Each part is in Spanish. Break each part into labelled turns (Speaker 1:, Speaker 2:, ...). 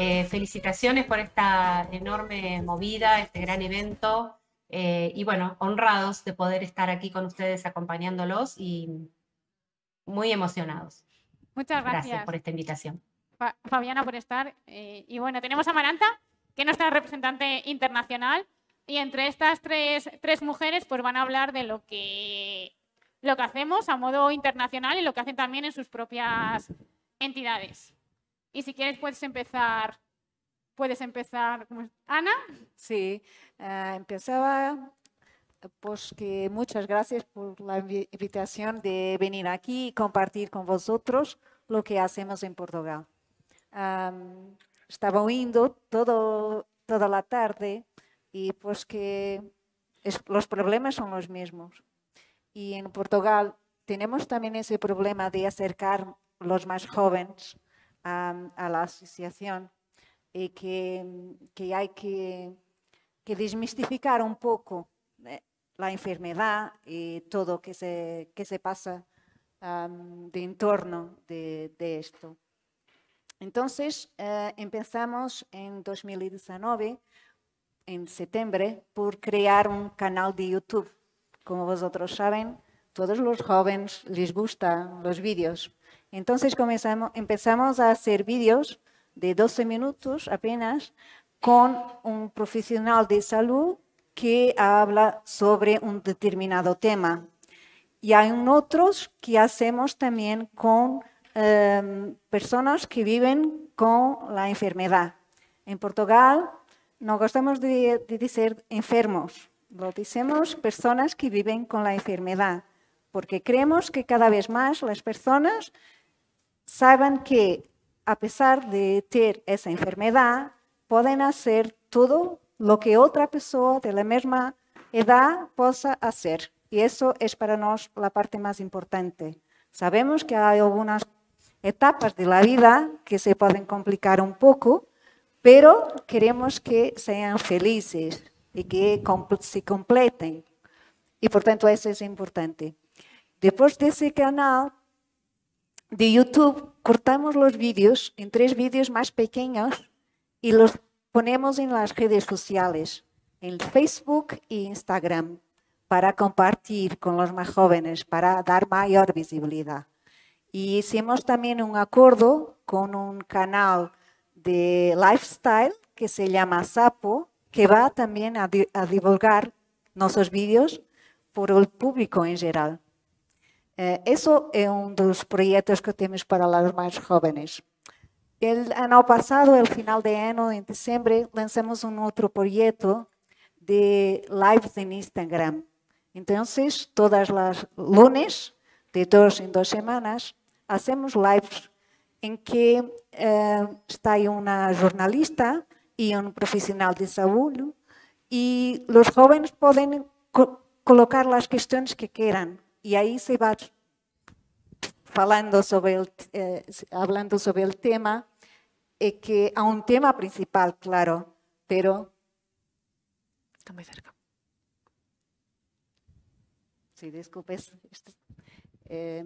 Speaker 1: Eh, felicitaciones por esta enorme
Speaker 2: movida, este gran evento. Eh, y bueno, honrados de poder estar aquí con ustedes acompañándolos y muy emocionados.
Speaker 3: Muchas gracias. por esta invitación. Fabiana, por estar. Eh, y bueno, tenemos a Maranta, que es nuestra representante internacional. Y entre estas tres, mujeres, pues van a hablar de lo que, lo que hacemos a modo internacional y lo que hacen también en sus propias entidades. Y si quieres puedes empezar, puedes empezar, Ana.
Speaker 4: Sí, eh, empezaba pues que muchas gracias por la invitación de venir aquí y compartir con vosotros lo que hacemos en Portugal. estaba oyendo toda la tarde y pues que los problemas son los mismos. Y en Portugal tenemos también ese problema de acercar los más jóvenes a, la asociación y eh, mm, que, hay que, desmistificar un poco eh, la enfermedad y eh, todo que se, que se pasa de entorno de, esto. Entonces empezamos en 2019, en septiembre, por crear un canal de YouTube. Como vosotros saben, todos los jóvenes les gustan los vídeos. Entonces comenzamos, empezamos a hacer vídeos de 12 minutos apenas con un profesional de salud que habla sobre un determinado tema. Y hay otros que hacemos también con em, personas que viven con la enfermedad. En Portugal no gostamos de decir enfermos, lo decimos personas que viven con la enfermedad, porque creemos que cada vez más las personas saben que a pesar de tener esa enfermedad, pueden hacer todo lo que otra persona de la misma edad pueda hacer. Y eso es para nosotros la parte más importante. Sabemos que hay algunas etapas de la vida que se pueden complicar un poco, pero queremos que sean felices y que se completen. Y por tanto eso es importante. Después de ese canal de YouTube cortamos los vídeos en tres vídeos más pequeños y los ponemos en las redes sociales, en Facebook e Instagram, para compartir con los más jóvenes, para dar mayor visibilidad. Y hicimos también un acuerdo con un canal de lifestyle que se llama Sapo, que va también a, a divulgar nuestros vídeos por el público en general. Isso é um dos projetos que temos para os mais jovens. El ano passado, el final de ano, em dezembro, lançamos um outro projeto de lives em Instagram. Então, todas os lunes, de duas em duas semanas, hacemos lives em que eh, está uma jornalista e um profissional de saúde e os jovens podem co colocar as questões que queiram. y ahí se va sobre eh, hablando sobre el tema, eh, que a un tema principal, claro, pero... Está muy cerca. Sí, disculpes. Eh,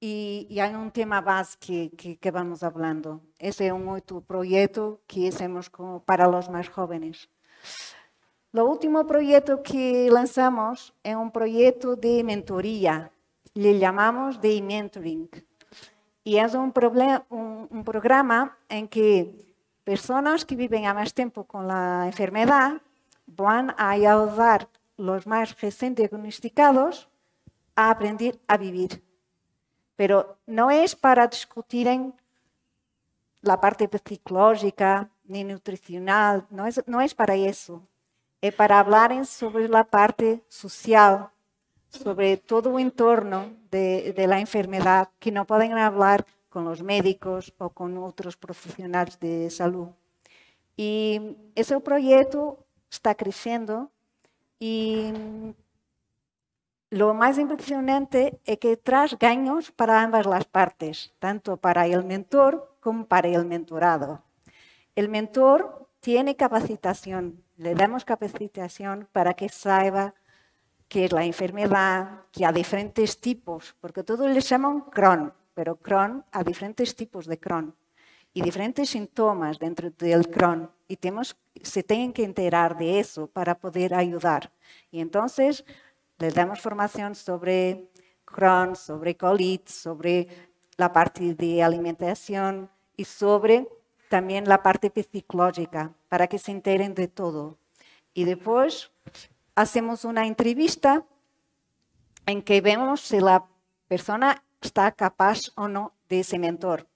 Speaker 4: y, hay un tema más que, vamos hablando. Ese es un proyecto que hacemos como para los más jóvenes. El último proyecto que lanzamos es un proyecto de mentoría. Le llamamos de mentoring. Y es un, programa en que personas que viven a más tiempo con la enfermedad van a ayudar los más recién diagnosticados a aprender a vivir. Pero no es para discutir en la parte psicológica ni nutricional, no es para eso eh, para hablar sobre la parte social, sobre todo el entorno de, la enfermedad, que no pueden hablar con los médicos o con otros profesionales de salud. Y ese proyecto está creciendo y lo más impresionante es que trae ganos para ambas las partes, tanto para el mentor como para el mentorado. El mentor tiene capacitación le damos capacitación para que saiba que es la enfermedad, que hay diferentes tipos, porque todos le llaman Crohn, pero Crohn, hay diferentes tipos de Crohn y diferentes síntomas dentro del Crohn y tenemos, se tienen que enterar de eso para poder ayudar. Y entonces les damos formación sobre Crohn, sobre colitis, sobre la parte de alimentación y sobre también la parte psicológica, para que se enteren de todo. Y después hacemos una entrevista en que vemos si la persona está capaz o no de ese mentor.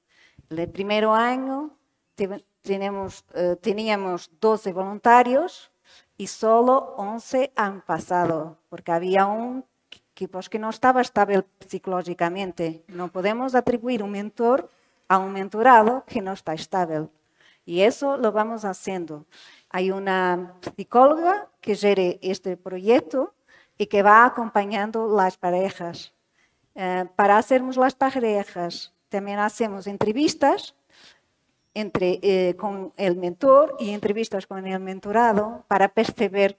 Speaker 4: El primer año tenemos, eh, teníamos 12 voluntarios y solo 11 han pasado, porque había un equipo que no estaba estable psicológicamente. No podemos atribuir un mentor un mentorado que no está estable. Y eso lo vamos haciendo. Hay una psicóloga que gere este proyecto y que va acompañando las parejas. Eh, para hacernos las parejas, también hacemos entrevistas entre, eh, con el mentor y entrevistas con el mentorado para percibir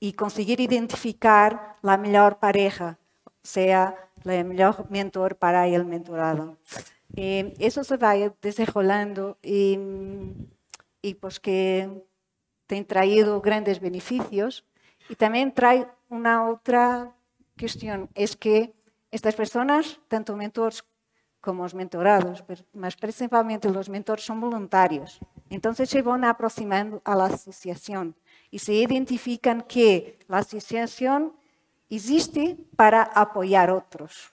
Speaker 4: y conseguir identificar la mejor pareja sea el mejor mentor para el mentorado. eso se va desarrollando y, y pues que te traído grandes beneficios y también trae una otra cuestión, es que estas personas, tanto mentores como los mentorados, pero más principalmente los mentores son voluntarios. Entonces se van aproximando a la asociación y se identifican que la asociación existe para apoyar a otros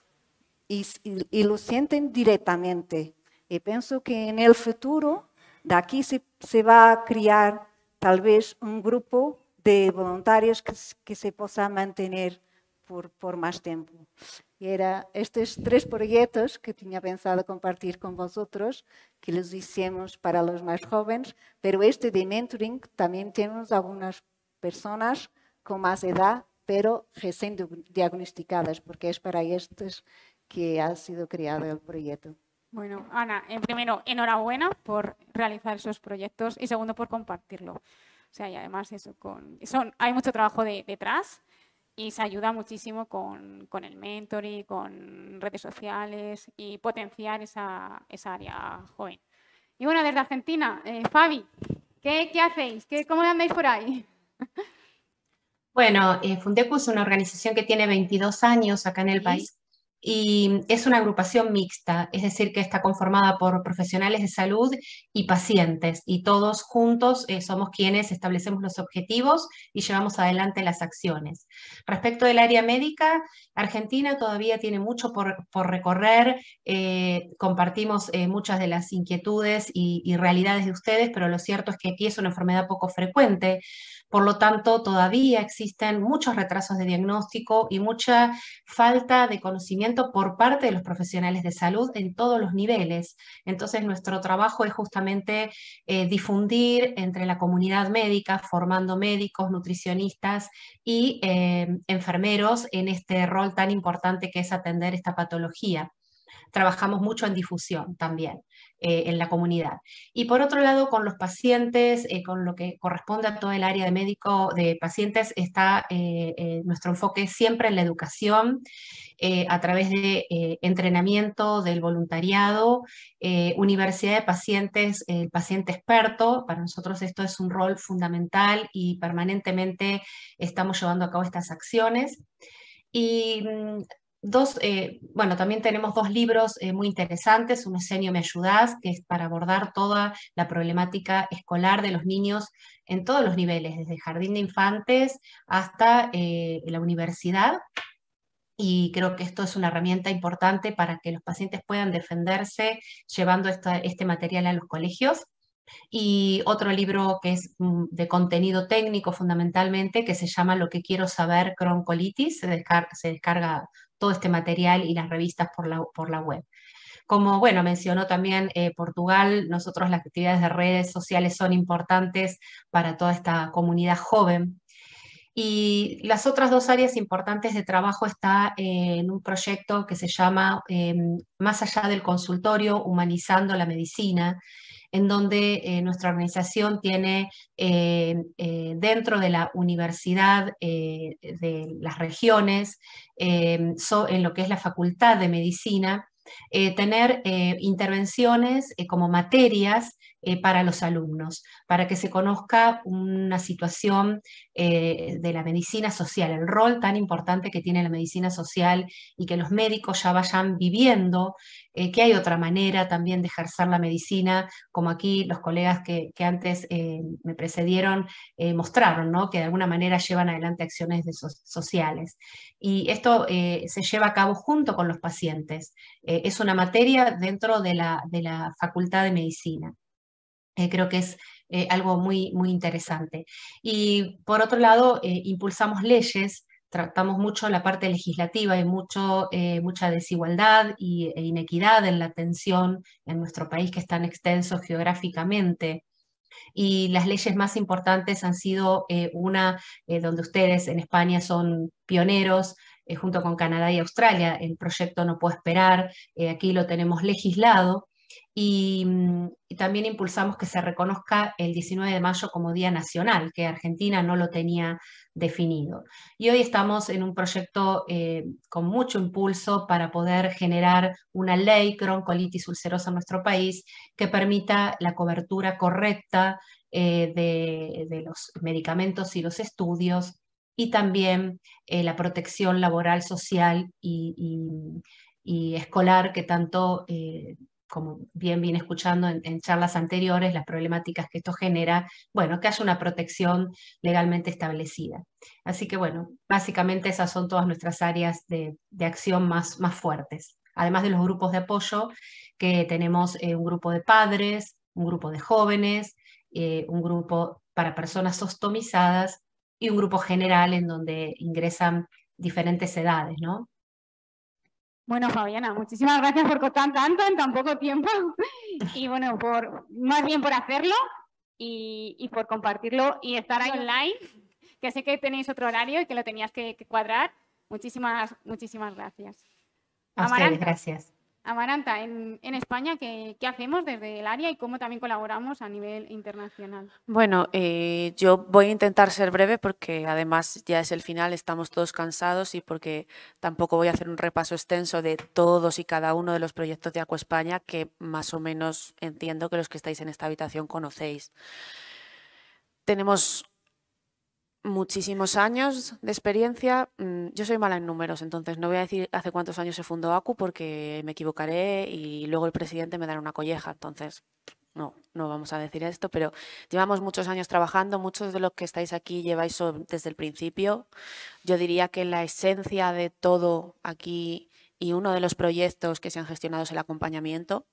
Speaker 4: y, lo sienten directamente. Y pienso que en el futuro de aquí se, va a crear tal vez un grupo de voluntarios que, se pueda mantener por, más tiempo. Y era estos tres proyectos que tenía pensado compartir con vosotros, que los hicimos para los más jóvenes, pero este de mentoring también tenemos algunas personas con más edad pero recién diagnosticadas, porque es para estos que ha sido creado el proyecto.
Speaker 3: Bueno, Ana, en primero, enhorabuena por realizar esos proyectos y segundo, por compartirlo. O sea, y además eso con... Son, hay mucho trabajo detrás y se ayuda muchísimo con, con el mentoring, con redes sociales y potenciar esa, esa área joven. Y bueno, desde Argentina, eh, Fabi, ¿qué, ¿qué, hacéis? ¿Qué, ¿Cómo andáis por ahí?
Speaker 2: Bueno, eh, Fundecu es una organización que tiene 22 años acá en el país y es una agrupación mixta, es decir, que está conformada por profesionales de salud y pacientes, y todos juntos eh, somos quienes establecemos los objetivos y llevamos adelante las acciones. Respecto del área médica, Argentina todavía tiene mucho por, recorrer, eh, compartimos muchas de las inquietudes y realidades de ustedes, pero lo cierto es que aquí es una enfermedad poco frecuente, por lo tanto, todavía existen muchos retrasos de diagnóstico y mucha falta de conocimiento por parte de los profesionales de salud en todos los niveles. Entonces, nuestro trabajo es justamente eh, difundir entre la comunidad médica, formando médicos, nutricionistas y eh, enfermeros en este rol tan importante que es atender esta patología trabajamos mucho en difusión también eh, en la comunidad. Y por otro lado, con los pacientes, eh, con lo que corresponde a todo el área de médico de pacientes, está eh, nuestro enfoque siempre en la educación, a través de entrenamiento del voluntariado, universidad de pacientes, el paciente experto, para nosotros esto es un rol fundamental y permanentemente estamos llevando a cabo estas acciones. Y mm, dos, eh, bueno, también tenemos dos libros eh, muy interesantes, uno es me ayudás, que es para abordar toda la problemática escolar de los niños en todos los niveles, desde jardín de infantes hasta eh, la universidad, y creo que esto es una herramienta importante para que los pacientes puedan defenderse llevando este material a los colegios. Y otro libro que es mm, de contenido técnico fundamentalmente, que se llama Lo que quiero saber, croncolitis, se se descarga todo este material y las revistas por la, por la web. Como bueno, mencionó también eh, Portugal, nosotros las actividades de redes sociales son importantes para toda esta comunidad joven. Y las otras dos áreas importantes de trabajo está eh, en un proyecto que se llama eh, Más allá del consultorio, humanizando la medicina, en donde eh, nuestra organización tiene eh, eh, dentro de la universidad de las regiones, en lo que es la facultad de medicina, tener intervenciones como materias eh, para los alumnos, para que se conozca una situación eh, de la medicina social, el rol tan importante que tiene la medicina social y que los médicos ya vayan viviendo, eh, que hay otra manera también de ejercer la medicina, como aquí los colegas que, antes me precedieron mostraron, que de alguna manera llevan adelante acciones sociales. Y esto se lleva a cabo junto con los pacientes. es una materia dentro de la, de la Facultad de Medicina. Eh, creo que es eh, algo muy, muy interesante. Y por otro lado, eh, impulsamos leyes, tratamos mucho la parte legislativa, hay mucho, mucha desigualdad y, e inequidad en la atención en nuestro país que es tan extenso geográficamente. Y las leyes más importantes han sido una donde ustedes en España son pioneros, junto con Canadá y Australia, el proyecto No Puedo Esperar, aquí lo tenemos legislado, Mm, y, también impulsamos que se reconozca el 19 de mayo como Día Nacional, que Argentina no lo tenía definido. Y hoy estamos en un proyecto eh, con mucho impulso para poder generar una ley croncolitis ulcerosa en nuestro país que permita la cobertura correcta eh, de, los medicamentos y los estudios y también eh, la protección laboral, social y, escolar que tanto como bien vine escuchando en, charlas anteriores, las problemáticas que esto genera, bueno, que haya una protección legalmente establecida. Así que bueno, básicamente esas son todas nuestras áreas de, acción más, más fuertes, además de los grupos de apoyo, que tenemos eh, un grupo de padres, un grupo de jóvenes, eh, un grupo para personas sostomizadas y un grupo general en donde ingresan diferentes edades, ¿no?
Speaker 3: Bueno, Fabiana, muchísimas gracias por contar tanto en tan poco tiempo y bueno, por más bien por hacerlo y, por compartirlo y estar ahí online, que sé que tenéis otro horario y que lo tenías que, cuadrar. Muchísimas, muchísimas gracias. A gracias. Amaranta, en, España, ¿qué, hacemos desde el área y cómo también colaboramos a nivel internacional?
Speaker 5: Bueno, eh, yo voy a intentar ser breve porque además ya es el final, estamos todos cansados y porque tampoco voy a hacer un repaso extenso de todos y cada uno de los proyectos de España, que más o menos entiendo que los que estáis en esta habitación conocéis. Tenemos muchísimos años de experiencia. Mm, yo soy mala en números, entonces no voy a decir hace cuántos años se fundó ACU porque me equivocaré y luego el presidente me dará una colleja. Entonces, no, no vamos a decir esto, pero llevamos muchos años trabajando, muchos de los que estáis aquí lleváis desde el principio. Yo diría que la esencia de todo aquí y uno de los proyectos que se han gestionado es el acompañamiento,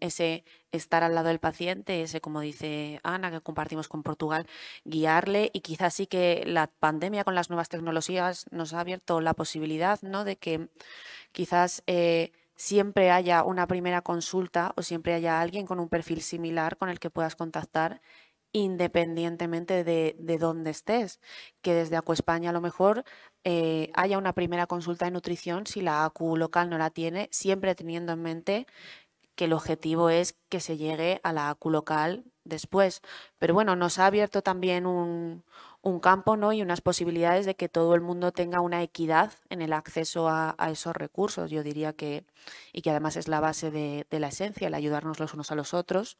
Speaker 5: ese estar al lado del paciente, ese, como dice Ana, que compartimos con Portugal, guiarle y quizás sí que la pandemia con las nuevas tecnologías nos ha abierto la posibilidad de que quizás eh, siempre haya una primera consulta o siempre haya alguien con un perfil similar con el que puedas contactar independientemente de, dónde estés, que desde ACU España a lo mejor eh, haya una primera consulta de nutrición si la ACU local no la tiene, siempre teniendo en mente que el objetivo es que se llegue a la ACU local después. Pero bueno, nos ha abierto también un, campo ¿no? y unas posibilidades de que todo el mundo tenga una equidad en el acceso a, esos recursos, yo diría que, y que además es la base de la esencia, el ayudarnos los unos a los otros.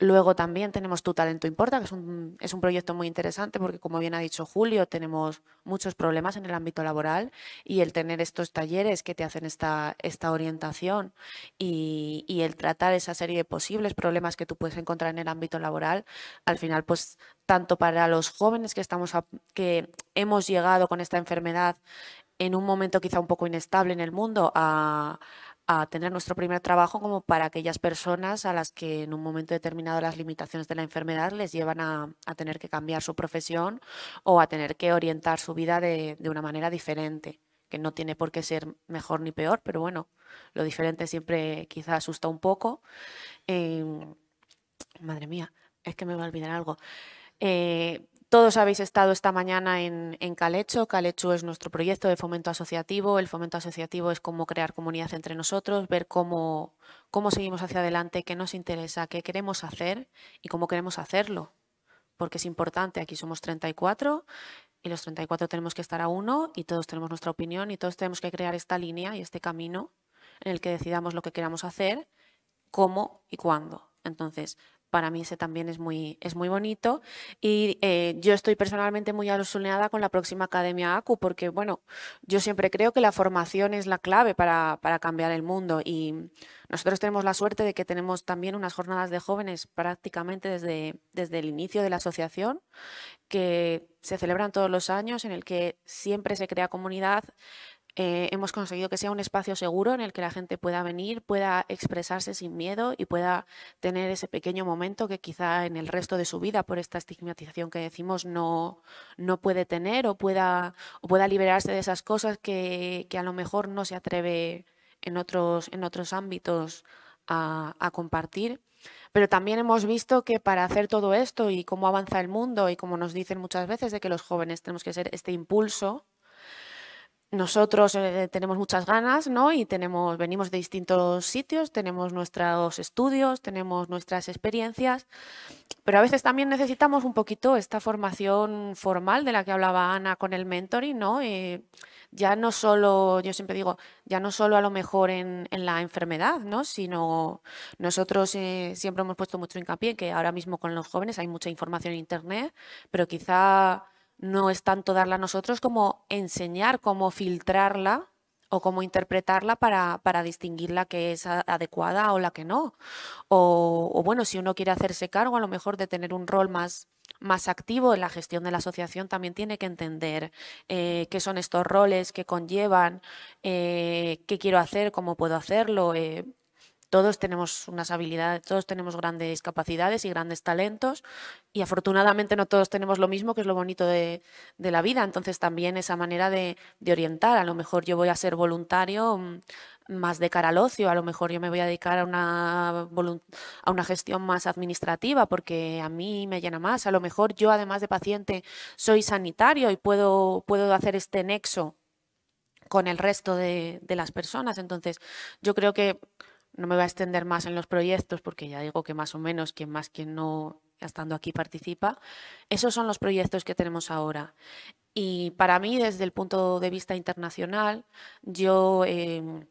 Speaker 5: Luego también tenemos Tu Talento Importa, que es un, es un, proyecto muy interesante porque, como bien ha dicho Julio, tenemos muchos problemas en el ámbito laboral y el tener estos talleres que te hacen esta, esta orientación y, el tratar esa serie de posibles problemas que tú puedes encontrar en el ámbito laboral, al final, pues tanto para los jóvenes que, estamos que hemos llegado con esta enfermedad en un momento quizá un poco inestable en el mundo a, a tener nuestro primer trabajo como para aquellas personas a las que en un momento determinado las limitaciones de la enfermedad les llevan a, tener que cambiar su profesión o a tener que orientar su vida de, una manera diferente, que no tiene por qué ser mejor ni peor, pero bueno, lo diferente siempre quizá asusta un poco. Em, madre mía, es que me va a olvidar algo. Eh, todos habéis estado esta mañana en, Calecho. Calecho es nuestro proyecto de fomento asociativo. El fomento asociativo es cómo crear comunidad entre nosotros, ver cómo, cómo seguimos hacia adelante, qué nos interesa, qué queremos hacer y cómo queremos hacerlo. Porque es importante, aquí somos 34 y los 34 tenemos que estar a uno y todos tenemos nuestra opinión y todos tenemos que crear esta línea y este camino en el que decidamos lo que queramos hacer, cómo y cuándo. Entonces, para mí ese también es muy, es muy bonito. Y eh, yo estoy personalmente muy alucinada con la próxima Academia ACU, porque bueno, yo siempre creo que la formación es la clave para, cambiar el mundo. Y nosotros tenemos la suerte de que tenemos también unas jornadas de jóvenes prácticamente desde, desde el inicio de la asociación, que se celebran todos los años, en el que siempre se crea comunidad, eh, hemos conseguido que sea un espacio seguro en el que la gente pueda venir, pueda expresarse sin miedo y pueda tener ese pequeño momento que quizá en el resto de su vida, por esta estigmatización que decimos, no, puede tener o pueda, pueda liberarse de esas cosas que, a lo mejor no se atreve en otros, en otros ámbitos a, a compartir. Pero también hemos visto que para hacer todo esto y cómo avanza el mundo y como nos dicen muchas veces de que los jóvenes tenemos que ser este impulso, nosotros eh, tenemos muchas ganas, ¿no? Y tenemos, venimos de distintos sitios, tenemos nuestros estudios, tenemos nuestras experiencias, pero a veces también necesitamos un poquito esta formación formal de la que hablaba Ana con el mentoring, ¿no? Eh, ya no solo, yo siempre digo, ya no solo a lo mejor en, la enfermedad, ¿no? Sino nosotros eh, siempre hemos puesto mucho hincapié en que ahora mismo con los jóvenes hay mucha información en internet, pero quizá no es tanto darla a nosotros como enseñar cómo filtrarla o cómo interpretarla para, para distinguir la que es adecuada o la que no. O, bueno, si uno quiere hacerse cargo a lo mejor de tener un rol más, más activo en la gestión de la asociación, también tiene que entender eh, qué son estos roles, qué conllevan, eh, qué quiero hacer, cómo puedo hacerlo. Eh, todos tenemos unas habilidades, todos tenemos grandes capacidades y grandes talentos y afortunadamente no todos tenemos lo mismo, que es lo bonito de, la vida. Entonces también esa manera de, orientar, a lo mejor yo voy a ser voluntario mm, más de cara al ocio, a lo mejor yo me voy a dedicar a una, gestión más administrativa porque a mí me llena más, a lo mejor yo además de paciente soy sanitario y puedo, hacer este nexo con el resto de, las personas. Entonces, yo creo que no me voy a extender más en los proyectos porque ya digo que más o menos quien más, quien no estando aquí participa. Esos son los proyectos que tenemos ahora. Y para mí, desde el punto de vista internacional, yo... Em,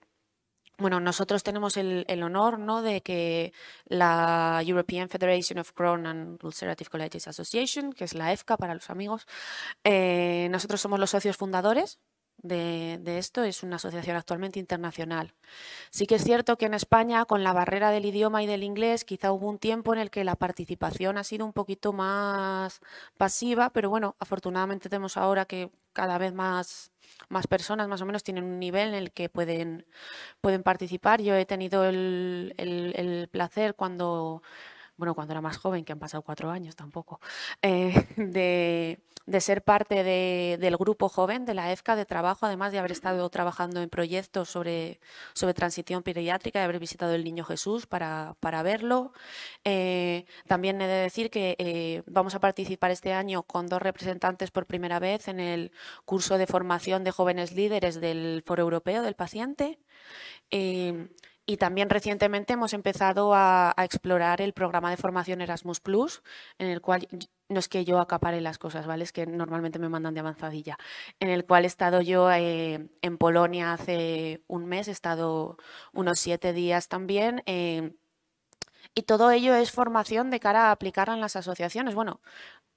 Speaker 5: bueno, nosotros tenemos el, honor de que la European Federation of Crohn and Ulcerative Colitis Association, que es la EFCA para los amigos, eh, nosotros somos los socios fundadores de, esto es una asociación actualmente internacional. Sí que es cierto que en España, con la barrera del idioma y del inglés, quizá hubo un tiempo en el que la participación ha sido un poquito más pasiva, pero bueno, afortunadamente tenemos ahora que cada vez más, más personas más o menos tienen un nivel en el que pueden, pueden participar. Yo he tenido el, el placer cuando bueno, cuando era más joven, que han pasado cuatro años tampoco, eh, de, ser parte del grupo joven de la EFCA de trabajo, además de haber estado trabajando en proyectos sobre, sobre transición pediátrica, de haber visitado el Niño Jesús para, verlo. Eh, también he de decir que eh, vamos a participar este año con dos representantes por primera vez en el curso de formación de jóvenes líderes del Foro Europeo del Paciente. Eh, y también recientemente hemos empezado a, explorar el programa de formación Erasmus Plus, en el cual no es que yo acapare las cosas, ¿vale? Es que normalmente me mandan de avanzadilla. En el cual he estado yo eh, en Polonia hace un mes, he estado unos siete días también. Em, y todo ello es formación de cara a aplicar en las asociaciones. Bueno,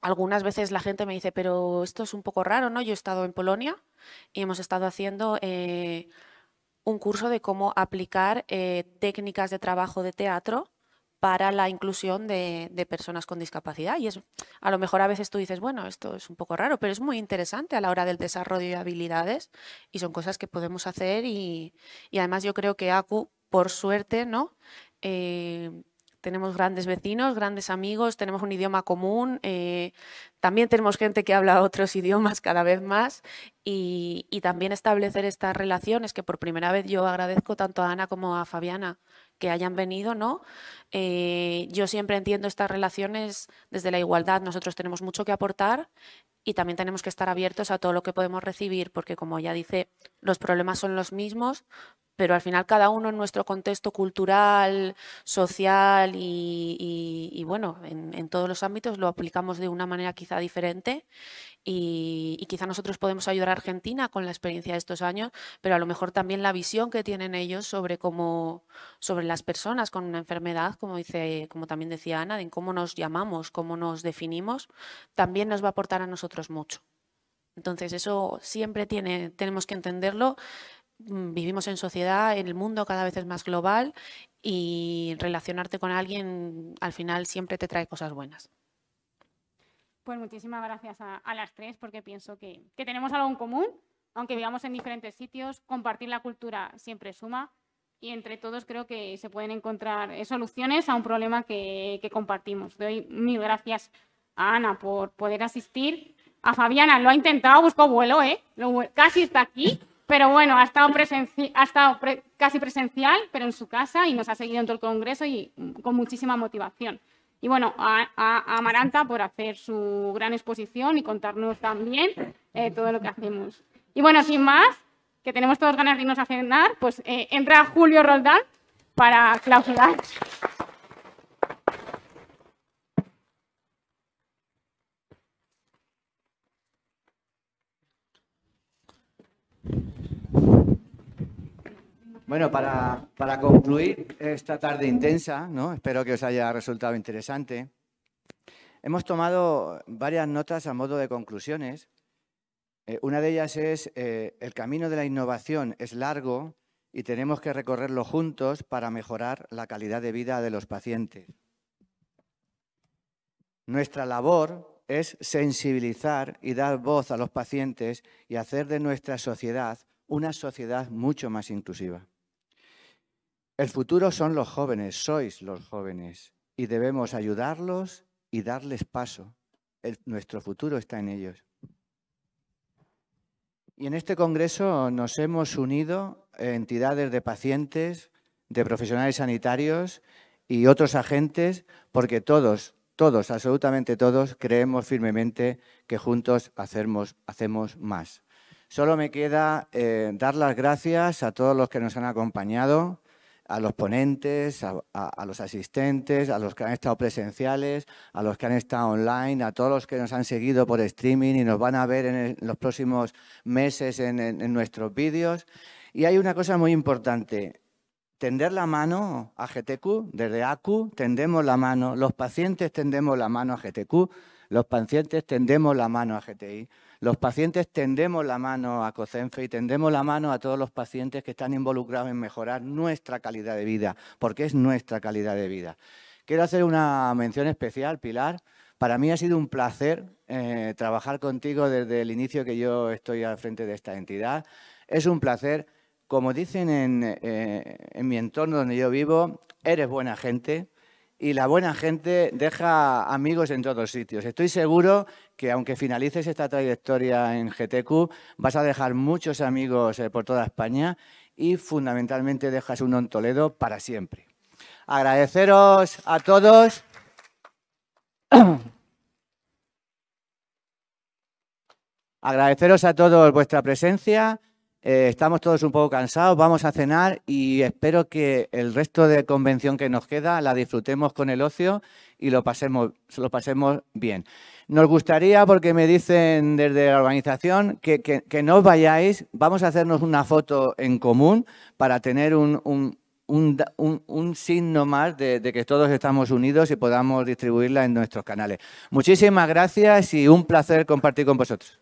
Speaker 5: algunas veces la gente me dice, pero esto es un poco raro, ¿no? Yo he estado en Polonia y hemos estado haciendo. Eh, un curso de cómo aplicar eh, técnicas de trabajo de teatro para la inclusión de, personas con discapacidad. Y es, a lo mejor a veces tú dices, bueno, esto es un poco raro, pero es muy interesante a la hora del desarrollo de habilidades y son cosas que podemos hacer y, además yo creo que ACU, por suerte, ¿no? Eh, tenemos grandes vecinos, grandes amigos, tenemos un idioma común, eh, también tenemos gente que habla otros idiomas cada vez más y, también establecer estas relaciones que por primera vez yo agradezco tanto a Ana como a Fabiana que hayan venido, ¿no? Eh, yo siempre entiendo estas relaciones desde la igualdad. Nosotros tenemos mucho que aportar y también tenemos que estar abiertos a todo lo que podemos recibir, porque como ya dice, los problemas son los mismos, pero al final cada uno en nuestro contexto cultural, social y, bueno, en, todos los ámbitos lo aplicamos de una manera quizá diferente y, quizá nosotros podemos ayudar a Argentina con la experiencia de estos años, pero a lo mejor también la visión que tienen ellos sobre cómo, sobre las personas con una enfermedad, como dice, como también decía Ana, en cómo nos llamamos, cómo nos definimos, también nos va a aportar a nosotros mucho. Entonces, eso siempre tiene, tenemos que entenderlo Mm, vivimos en sociedad, el mundo cada vez es más global y relacionarte con alguien al final siempre te trae cosas buenas.
Speaker 3: Pues muchísimas gracias a, las tres porque pienso que, que, tenemos algo en común, aunque vivamos en diferentes sitios, compartir la cultura siempre suma y entre todos creo que se pueden encontrar eh, soluciones a un problema que, que compartimos. Doy mil gracias a Ana por poder asistir. A Fabiana lo ha intentado, buscó vuelo, ¿eh? casi está aquí. Pero bueno, ha estado, ha estado casi presencial, pero en su casa y nos ha seguido en todo el Congreso y mm, con muchísima motivación. Y bueno, a, a Amaranta por hacer su gran exposición y contarnos también eh, todo lo que hacemos. Y bueno, sin más, que tenemos todos ganas de irnos a cenar, pues eh, entra Julio Roldán para clausurar.
Speaker 1: Bueno, para, concluir esta tarde intensa, ¿no? espero que os haya resultado interesante, hemos tomado varias notas a modo de conclusiones. Eh, una de ellas es eh, el camino de la innovación es largo y tenemos que recorrerlo juntos para mejorar la calidad de vida de los pacientes. Nuestra labor es sensibilizar y dar voz a los pacientes y hacer de nuestra sociedad una sociedad mucho más inclusiva. El futuro son los jóvenes, sois los jóvenes, y debemos ayudarlos y darles paso. nuestro futuro está en ellos. Y en este congreso nos hemos unido entidades de pacientes, de profesionales sanitarios y otros agentes, porque todos, todos, absolutamente todos, creemos firmemente que juntos hacemos, hacemos más. Solo me queda eh, dar las gracias a todos los que nos han acompañado a los ponentes, a, los asistentes, a los que han estado presenciales, a los que han estado online, a todos los que nos han seguido por streaming y nos van a ver en, los próximos meses en nuestros vídeos. Y hay una cosa muy importante, tender la mano a GTQ, desde ACU tendemos la mano, los pacientes tendemos la mano a GTQ, los pacientes tendemos la mano a GTI, los pacientes tendemos la mano a COCENFE y tendemos la mano a todos los pacientes que están involucrados en mejorar nuestra calidad de vida, porque es nuestra calidad de vida. Quiero hacer una mención especial, Pilar. Para mí ha sido un placer eh, trabajar contigo desde el inicio que yo estoy al frente de esta entidad. Es un placer como dicen eh, en, mi entorno donde yo vivo, eres buena gente, y la buena gente deja amigos en todos sitios. Estoy seguro que aunque finalices esta trayectoria en GTQ, vas a dejar muchos amigos eh, por toda España y fundamentalmente dejas uno en Toledo para siempre. Agradeceros a todos. Agradeceros a todos vuestra presencia. Eh, estamos todos un poco cansados, vamos a cenar y espero que el resto de convención que nos queda la disfrutemos con el ocio y lo pasemos, lo pasemos bien. Nos gustaría, porque me dicen desde la organización, que, no vayáis, vamos a hacernos una foto en común para tener un, signo más de que todos estamos unidos y podamos distribuirla en nuestros canales. Muchísimas gracias y un placer compartir con vosotros.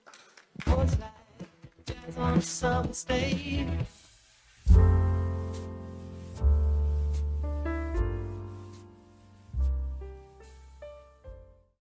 Speaker 4: on some
Speaker 2: summer's day.